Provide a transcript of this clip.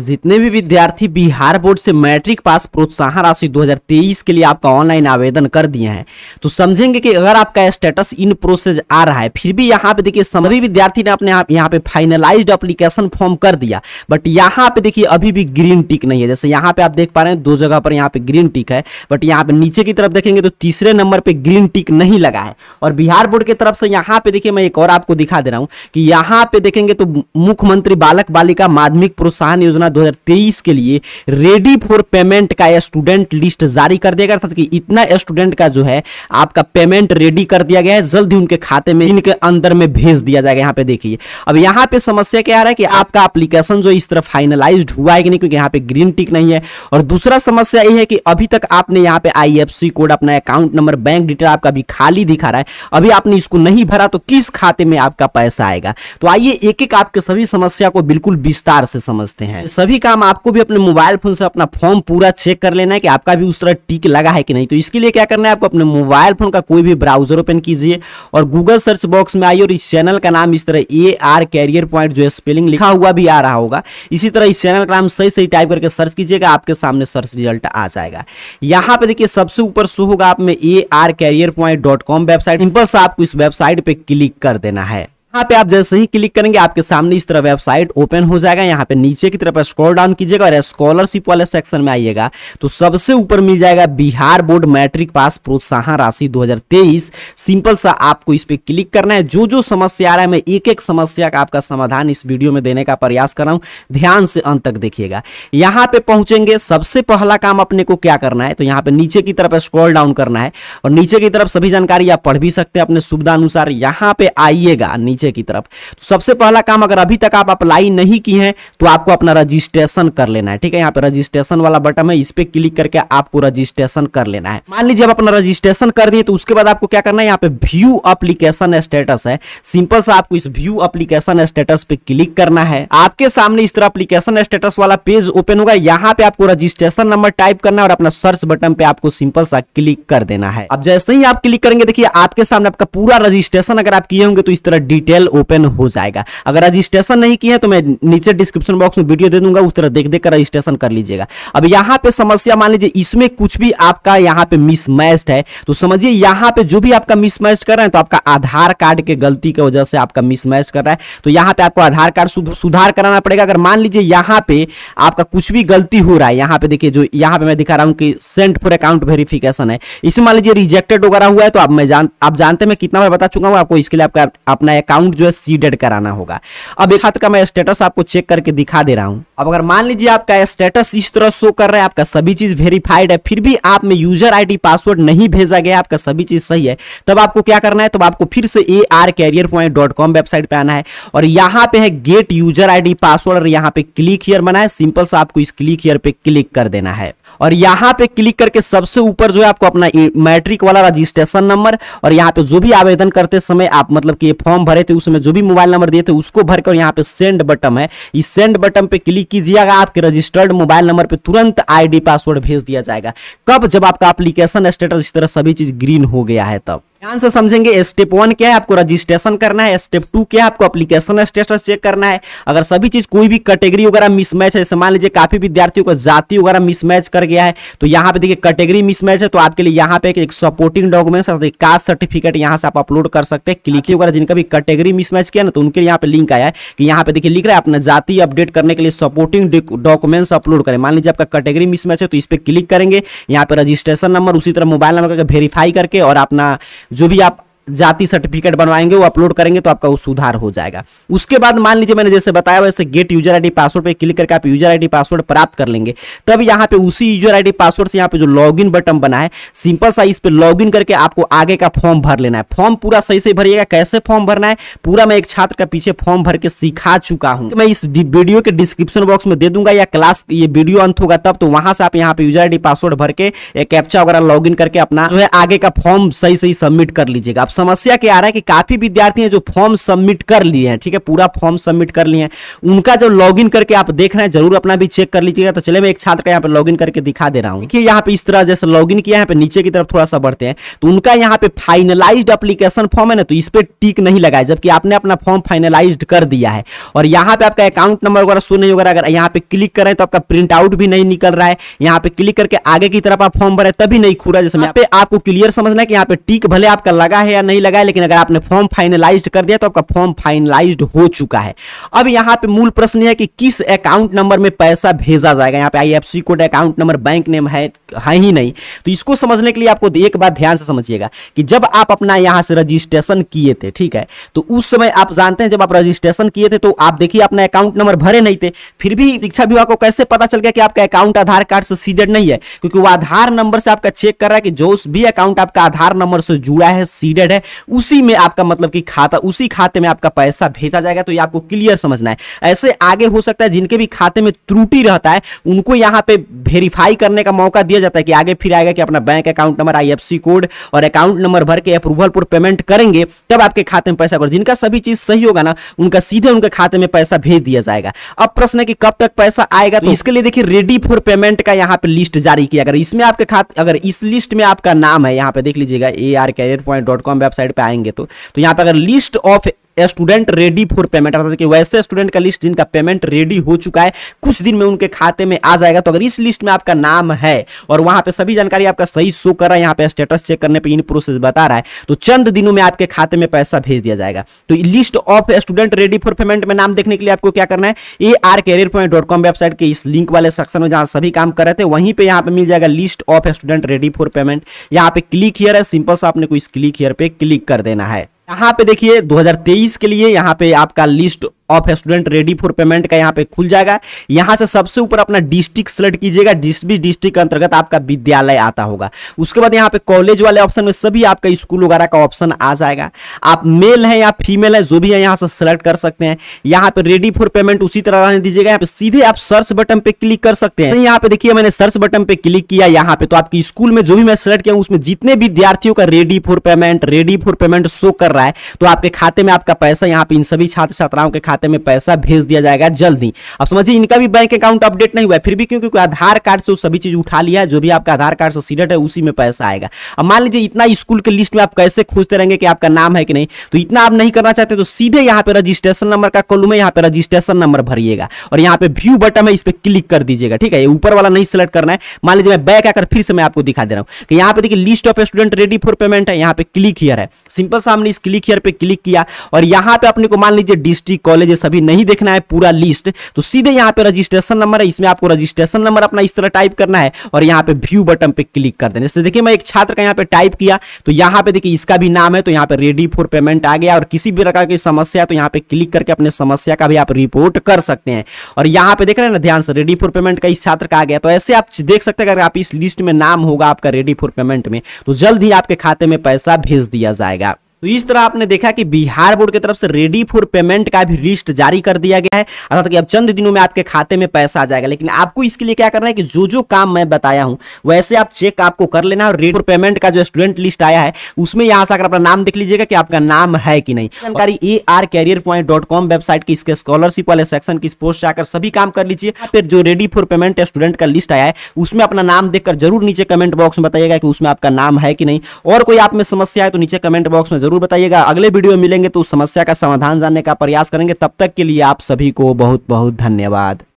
जितने भी विद्यार्थी बिहार बोर्ड से मैट्रिक पास प्रोत्साहन राशि 2023 के लिए आपका ऑनलाइन आवेदन कर दिए हैं तो समझेंगे कि अगर आपका स्टेटस इन प्रोसेस आ रहा है फिर भी यहाँ पे देखिए सभी विद्यार्थी ने अपने आप यहाँ पे फाइनलाइज्ड एप्लीकेशन फॉर्म कर दिया बट यहाँ पे देखिए अभी भी ग्रीन टिक नहीं है जैसे यहाँ पे आप देख पा रहे हैं दो जगह पर यहाँ पे ग्रीन टिक है बट यहाँ पे नीचे की तरफ देखेंगे तो तीसरे नंबर पर ग्रीन टिक नहीं लगा है और बिहार बोर्ड की तरफ से यहाँ पे देखिए मैं एक और आपको दिखा दे रहा हूँ कि यहाँ पे देखेंगे तो मुख्यमंत्री बालक बालिका माध्यमिक प्रोत्साहन योजना योजना 2023 के लिए रेडी फॉर पेमेंट का स्टूडेंट लिस्ट जारी कर दिया गया अर्थात कि इतना स्टूडेंट का जो है आपका पेमेंट रेडी कर दिया गया है जल्द ही उनके खाते में इनके अंदर में भेज दिया जाएगा यहाँ पे देखिए अब यहाँ पे समस्या क्या आ रहा है कि आपका अप्लीकेशन जो इस तरह फाइनलाइज हुआ है कि नहीं क्योंकि यहाँ पे ग्रीन टिक नहीं है और दूसरा समस्या ये है कि अभी तक आपने यहाँ पे आई कोड अपना अकाउंट नंबर बैंक डिटेल आपका अभी खाली दिखा रहा है अभी आपने इसको नहीं भरा तो किस खाते में आपका पैसा आएगा तो आइए एक एक आपके सभी समस्या को बिल्कुल विस्तार से समझते हैं सभी काम आपको भी अपने मोबाइल फोन से अपना फॉर्म पूरा चेक कर लेना है कि आपका भी उस तरह टिक लगा है कि नहीं तो इसके लिए क्या करना है आपको अपने मोबाइल फोन का कोई भी ब्राउजर ओपन कीजिए और गूगल सर्च बॉक्स में आइए और इस चैनल का नाम इस तरह ए आर कैरियर पॉइंट जो है स्पेलिंग लिखा हुआ भी आ रहा होगा इसी तरह इस चैनल का नाम सही सही टाइप करके सर्च कीजिएगा आपके सामने सर्च रिजल्ट आ जाएगा यहाँ पे देखिए सबसे ऊपर शो होगा आप में A R career point dot com website simple से आपको इस वेबसाइट पर क्लिक कर देना है यहाँ पे आप जैसे ही क्लिक करेंगे आपके सामने इस तरह वेबसाइट ओपन हो जाएगा यहाँ पे नीचे की तरफ स्क्रॉल डाउन कीजिएगा और स्कॉलरशिप वाले सेक्शन में आइएगा तो सबसे ऊपर मिल जाएगा बिहार बोर्ड मैट्रिक पास प्रोत्साहन राशि 2023 सिंपल सा आपको इस पर क्लिक करना है जो जो समस्या आ रहा है मैं एक एक समस्या का आपका समाधान इस वीडियो में देने का प्रयास कर रहा हूँ ध्यान से अंत तक देखिएगा यहाँ पे पहुंचेंगे सबसे पहला काम अपने को क्या करना है तो यहाँ पे नीचे की तरफ स्क्रॉल डाउन करना है और नीचे की तरफ सभी जानकारी आप पढ़ भी सकते हैं अपने सुविधा अनुसार यहाँ पे आइएगा नीचे नीचे की तरफ तो सबसे पहला काम अगर अभी तक आप अप्लाई नहीं किए हैं तो आपको अपना रजिस्ट्रेशन कर लेना है ठीक है यहाँ पे रजिस्ट्रेशन वाला बटन है इस पर क्लिक करके आपको रजिस्ट्रेशन कर लेना है मान लीजिए आप अपना रजिस्ट्रेशन कर दिए तो उसके बाद आपको क्या करना है यहाँ पे व्यू अप्लीकेशन स्टेटस है सिंपल सा आपको इस व्यू अप्लीकेशन स्टेटस पे क्लिक करना है आपके सामने इस तरह अप्लीकेशन स्टेटस वाला पेज ओपन होगा यहाँ पे आपको रजिस्ट्रेशन नंबर टाइप करना है और अपना सर्च बटन पे आपको सिंपल सा क्लिक कर देना है अब जैसे ही आप क्लिक करेंगे देखिए आपके सामने आपका पूरा रजिस्ट्रेशन अगर आप किए होंगे तो इस तरह डिटेल डिटेल ओपन हो जाएगा अगर रजिस्ट्रेशन नहीं किया तो मैं नीचे डिस्क्रिप्शन बॉक्स में वीडियो दे दूंगा उस तरह देख देख कर रजिस्ट्रेशन कर लीजिएगा अब यहाँ पे समस्या मान लीजिए इसमें कुछ भी आपका यहाँ पे मिसमैच्ड है तो समझिए यहाँ पे जो भी आपका मिसमैच कर रहे हैं तो आपका आधार कार्ड के गलती की वजह से आपका मिसमैच कर रहा है तो यहाँ पे आपको आधार कार्ड सुधार कराना पड़ेगा अगर मान लीजिए यहाँ पे आपका कुछ भी गलती हो रहा है यहाँ पे देखिए जो यहाँ पे मैं दिखा रहा हूँ कि सेंट फॉर अकाउंट वेरिफिकेशन है इसमें मान लीजिए रिजेक्टेड वगैरह हुआ है तो आप मैं जान आप जानते मैं कितना बार बता चुका हूँ आपको इसके लिए आपका अपना अकाउंट अकाउंट जो है सीडेड कराना होगा अब एक छात्र का मैं स्टेटस आपको चेक करके दिखा दे रहा हूं अब अगर मान लीजिए आपका स्टेटस इस तरह शो कर रहा है आपका सभी चीज वेरीफाइड है फिर भी आप में यूजर आई पासवर्ड नहीं भेजा गया आपका सभी चीज सही है तब आपको क्या करना है तब आपको फिर से A R career point website पर आना है और यहाँ पे है गेट यूजर आई पासवर्ड और यहाँ पे क्लिक हियर बना है सिंपल सा आपको इस क्लिक हियर पे क्लिक कर देना है और यहां पे क्लिक करके सबसे ऊपर जो है आपको अपना मैट्रिक वाला रजिस्ट्रेशन नंबर और यहां पे जो भी आवेदन करते समय आप मतलब कि ये फॉर्म भरे थे उसमें जो भी मोबाइल नंबर दिए थे उसको भरकर यहां पे सेंड बटन है इस सेंड बटन पे क्लिक कीजिएगा आपके रजिस्टर्ड मोबाइल नंबर पे तुरंत आईडी पासवर्ड भेज दिया जाएगा कब जब आपका एप्लीकेशन स्टेटस इस तरह सभी चीज ग्रीन हो गया है तब ध्यान से समझेंगे स्टेप वन क्या है आपको रजिस्ट्रेशन करना है स्टेप टू क्या है आपको एप्लीकेशन स्टेटस चेक करना है अगर सभी चीज कोई भी कैटेगरी वगैरह मिसमैच है मान लीजिए काफी विद्यार्थियों का जाति वगैरह मिसमैच कर गया है तो यहाँ पे देखिए कैटेगरी मिसमैच है तो आपके लिए यहाँ पे एक सपोर्टिंग डॉक्यूमेंट्स कास्ट सर्टिफिकेट यहाँ से आप अपलोड कर सकते हैं क्लिकी वगैरह जिनका भी कैटेगरी मिसमैच किया ना तो उनके लिए यहाँ पे लिंक आया है कि यहाँ पे देखिए लिख रहा है अपना जाति अपडेट करने के लिए सपोर्टिंग डॉक्यूमेंट्स अपलोड करें मान लीजिए आपका कैटेगरी मिसमैच है तो इस पर क्लिक करेंगे यहाँ पे रजिस्ट्रेशन नंबर उसी तरह मोबाइल नंबर करके वेरीफाई करके और अपना जो भी आप जाति सर्टिफिकेट बनवाएंगे वो अपलोड करेंगे तो आपका वो सुधार हो जाएगा उसके बाद मान लीजिए मैंने जैसे बताया वैसे गेट यूजर आईडी पासवर्ड पे क्लिक करके आप यूजर आईडी पासवर्ड प्राप्त कर लेंगे तब यहाँ पे उसी यूजर आईडी पासवर्ड से यहाँ पे जो लॉगिन बटन बना है सिंपल सा इस पर लॉगिन करके आपको आगे का फॉर्म भर लेना है फॉर्म पूरा सही से भरिएगा कैसे फॉर्म भरना है पूरा मैं एक छात्र का पीछे फॉर्म भर के सिखा चुका हूँ मैं इस वीडियो के डिस्क्रिप्शन बॉक्स में दे दूंगा या क्लास ये वीडियो अंत होगा तब तो वहां से आप यहाँ पे यूजर आईडी पासवर्ड भर के कैप्चा वगैरह लॉग करके अपना जो है आगे का फॉर्म सही सही सबमिट कर लीजिएगा समस्या क्या आ रहा है कि काफी विद्यार्थी हैं जो फॉर्म सबमिट कर लिए हैं ठीक है पूरा फॉर्म सबमिट कर लिए हैं उनका जो लॉगिन करके आप देख रहे हैं जरूर अपना भी चेक कर लीजिएगा तो चले मैं एक छात्र का यहाँ पे लॉगिन करके दिखा दे रहा हूँ देखिए यहाँ पे इस तरह जैसे लॉगिन किया है पे नीचे की तरफ थोड़ा सा बढ़ते हैं तो उनका यहाँ पे फाइनलाइज अप्लीकेशन फॉर्म है ना तो इस पर टिक नहीं लगाए जबकि आपने अपना फॉर्म फाइनलाइज कर दिया है और यहाँ पे आपका अकाउंट नंबर वगैरह शो नहीं वगैरह अगर यहाँ पे क्लिक करें तो आपका प्रिंट आउट भी नहीं निकल रहा है यहाँ पे क्लिक करके आगे की तरफ आप फॉर्म भरे तभी नहीं खुरा जैसे हाँ। यहाँ पे आपको क्लियर समझना है कि यहाँ पे टिक भले आपका लगा है लगाया नहीं लगाया लेकिन अगर आपने फॉर्म फाइनलाइज कर दिया तो आपका फॉर्म फाइनलाइज हो चुका है अब यहाँ पे मूल प्रश्न है कि किस अकाउंट नंबर में पैसा भेजा जाएगा यहाँ पे I code account number bank name है है ही नहीं तो इसको समझने के लिए आपको एक बात ध्यान से समझिएगा कि जब आप अपना यहाँ से रजिस्ट्रेशन किए थे ठीक है तो उस समय आप जानते हैं जब आप रजिस्ट्रेशन किए थे तो आप देखिए अपना अकाउंट नंबर भरे नहीं थे फिर भी शिक्षा विभाग को कैसे पता चल गया कि आपका अकाउंट आधार कार्ड से सीडेड नहीं है क्योंकि वो आधार नंबर से आपका चेक कर रहा है कि जो भी अकाउंट आपका आधार नंबर से जुड़ा है सीडेड मेथड है उसी में आपका मतलब कि खाता उसी खाते में आपका पैसा भेजा जाएगा तो ये आपको क्लियर समझना है ऐसे आगे हो सकता है जिनके भी खाते में त्रुटि रहता है उनको यहाँ पे वेरीफाई करने का मौका दिया जाता है कि आगे फिर आएगा कि अपना bank account number I code और अकाउंट नंबर भर के अप्रूवल पर पेमेंट करेंगे तब आपके खाते में पैसा जिनका सभी चीज सही होगा ना उनका सीधे उनके खाते में पैसा भेज दिया जाएगा अब प्रश्न है कि कब तक पैसा आएगा तो इसके लिए देखिए रेडी फॉर पेमेंट का यहाँ पे लिस्ट जारी किया अगर इसमें आपके खाते अगर इस लिस्ट में आपका नाम है यहाँ पे देख लीजिएगा A R career point dot com website पर आएंगे तो तो यहाँ अगर list of student ready for payment अर्थात कि वैसे स्टूडेंट का लिस्ट जिनका पेमेंट रेडी हो चुका है कुछ दिन में उनके खाते में आ जाएगा तो अगर इस लिस्ट में आपका नाम है और वहां पे सभी जानकारी आपका सही शो कर रहा है यहाँ पे स्टेटस चेक करने पे इन प्रोसेस बता रहा है तो चंद दिनों में आपके खाते में पैसा भेज दिया जाएगा तो list of student ready for payment में नाम देखने के लिए आपको क्या करना है A R dot com website के इस लिंक वाले सेक्शन में जहां सभी काम कर रहे थे वहीं पे यहाँ पे मिल जाएगा list of student ready for payment यहाँ पे क्लिक हियर है सिंपल सा आपने को इस क्लिक हियर पे क्लिक कर देना है यहाँ पे देखिए 2023 के लिए यहाँ पे आपका list of student ready for payment का यहाँ पे खुल जाएगा यहाँ से सबसे ऊपर अपना डिस्ट्रिक्ट सेलेक्ट कीजिएगा जिस भी डिस्ट्रिक्ट के अंतर्गत आपका विद्यालय आता होगा उसके बाद यहाँ पे कॉलेज वाले ऑप्शन में सभी आपका स्कूल वगैरह का ऑप्शन आ जाएगा आप मेल है या फीमेल है जो भी है यहाँ से सेलेक्ट कर सकते हैं यहाँ पे रेडी फॉर पेमेंट उसी तरह रहने दीजिएगा यहाँ पे सीधे आप सर्च बटन पे क्लिक कर सकते हैं यहाँ पे देखिए मैंने सर्च बटन पे क्लिक किया यहाँ पे तो आपकी स्कूल में जो भी मैं सेलेक्ट किया उसमें जितने विद्यार्थियों का ready for payment ready for payment show कर रहा है तो आपके खाते में आपका पैसा यहाँ पे इन सभी छात्र छात्राओं के खाते खाते में पैसा भेज दिया जाएगा जल्दी अब समझिए इनका भी बैंक अकाउंट अपडेट नहीं हुआ है फिर भी क्यों क्योंकि आधार कार्ड से सभी चीज उठा लिया है जो भी आपका आधार कार्ड से सीडेट है उसी में पैसा आएगा अब मान लीजिए इतना स्कूल के लिस्ट में आप कैसे खोजते रहेंगे कि आपका नाम है कि नहीं तो इतना आप नहीं करना चाहते तो सीधे यहाँ पे रजिस्ट्रेशन नंबर का कॉलू में यहाँ पे रजिस्ट्रेशन नंबर भरिएगा और यहाँ पे व्यू बटन है इस पर क्लिक कर दीजिएगा ठीक है ऊपर वाला नहीं सिलेक्ट करना है मान लीजिए मैं बैक आकर फिर से मैं आपको दिखा दे रहा हूँ कि यहाँ पे देखिए list of student ready for payment है यहाँ पे क्लिक हियर है सिंपल सा हमने इस क्लिक हियर पे क्लिक किया और यहाँ पे अपने को मान लीजिए डिस्ट्रिक्ट कॉलेज मुझे सभी नहीं देखना है पूरा लिस्ट तो सीधे यहाँ पे रजिस्ट्रेशन नंबर है इसमें आपको रजिस्ट्रेशन नंबर अपना इस तरह टाइप करना है और यहाँ पे व्यू बटन पे क्लिक कर देना देखिए मैं एक छात्र का यहाँ पे टाइप किया तो यहाँ पे देखिए इसका भी नाम है तो यहाँ पे रेडी फॉर पेमेंट आ गया और किसी भी प्रकार की समस्या तो यहाँ पे क्लिक करके अपने समस्या का भी आप रिपोर्ट कर सकते हैं और यहाँ पे देख रहे हैं ना ध्यान से रेडी फॉर पेमेंट का इस छात्र का आ गया तो ऐसे आप देख सकते हैं अगर आप इस लिस्ट में नाम होगा आपका रेडी फॉर पेमेंट में तो जल्द ही आपके खाते में पैसा भेज दिया जाएगा तो इस तरह आपने देखा कि बिहार बोर्ड की तरफ से रेडी फॉर पेमेंट का भी लिस्ट जारी कर दिया गया है अर्थात कि अब चंद दिनों में आपके खाते में पैसा आ जाएगा लेकिन आपको इसके लिए क्या करना है कि जो जो काम मैं बताया हूं वैसे आप चेक आपको कर लेना और रेडी फॉर पेमेंट का जो स्टूडेंट लिस्ट आया है उसमें यहां से आकर अपना नाम देख लीजिएगा कि आपका नाम है कि नहीं जानकारी A R career point dot com website की इसके स्कॉलरशिप वाले सेक्शन की पोस्ट जाकर आकर सभी काम कर लीजिए फिर जो रेडी फॉर पेमेंट स्टूडेंट का लिस्ट आया है उसमें अपना नाम देखकर जरूर नीचे कमेंट बॉक्स में बताइएगा कि उसमें आपका नाम है कि नहीं और कोई आप में समस्या है तो नीचे कमेंट बॉक्स में जरूर जरूर बताइएगा अगले वीडियो मिलेंगे तो उस समस्या का समाधान जानने का प्रयास करेंगे तब तक के लिए आप सभी को बहुत बहुत धन्यवाद